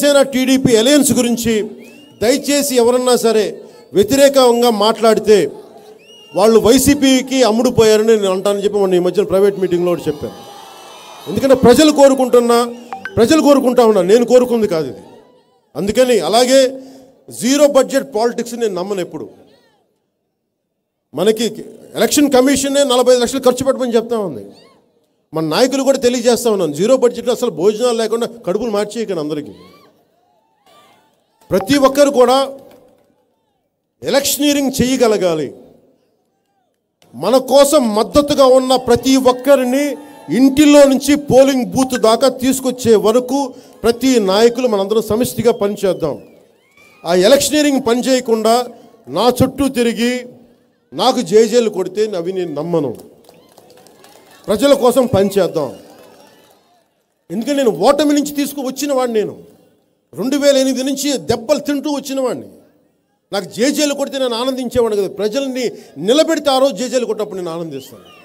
Janasena TDP alliance గురించి దయచేసి ఎవరన్నా సరే వ్యతిరేకంగా మాట్లాడితే వాళ్ళు వైసీపీకి అమ్ముడుపోయారని నేను అంటానని చెప్పి మొన్న ఈ మధ్యన ప్రైవేట్ మీటింగ్లో చెప్పాను ఎందుకంటే ప్రజలు కోరుకుంటున్నా ప్రజలు కోరుకుంటా ఉన్నా నేను కోరుకుంది కాదు ఇది అందుకని అలాగే జీరో బడ్జెట్ పాలిటిక్స్ నేను నమ్మను ఎప్పుడు మనకి ఎలక్షన్ కమిషనే నలభై లక్షలు ఖర్చు పెట్టమని చెప్తా ఉంది మన నాయకులు కూడా తెలియజేస్తా ఉన్నాను జీరో బడ్జెట్లో అసలు భోజనాలు లేకుండా కడుపులు మార్చేయకండి అందరికీ ప్రతి ఒక్కరు కూడా ఎలక్షనీరింగ్ చేయగలగాలి మన కోసం మద్దతుగా ఉన్న ప్రతి ఒక్కరిని ఇంటిలో నుంచి పోలింగ్ బూత్ దాకా తీసుకొచ్చే వరకు ప్రతి నాయకులు మనందరం సమిష్టిగా పనిచేద్దాం ఆ ఎలక్షనీరింగ్ పని చేయకుండా నా చుట్టూ తిరిగి నాకు జేజేలు కొడితే అవి నేను నమ్మను ప్రజల కోసం పనిచేద్దాం ఎందుకంటే నేను ఓటమి నుంచి తీసుకు వచ్చిన నేను రెండు వేల ఎనిమిది నుంచి దెబ్బలు తింటూ వచ్చినవాడిని నాకు జేజేలు కొడితే నేను ఆనందించేవాడిని కదా ప్రజల్ని నిలబెడితే ఆ రోజు జేజేలు కొట్టినప్పుడు నేను ఆనందిస్తాను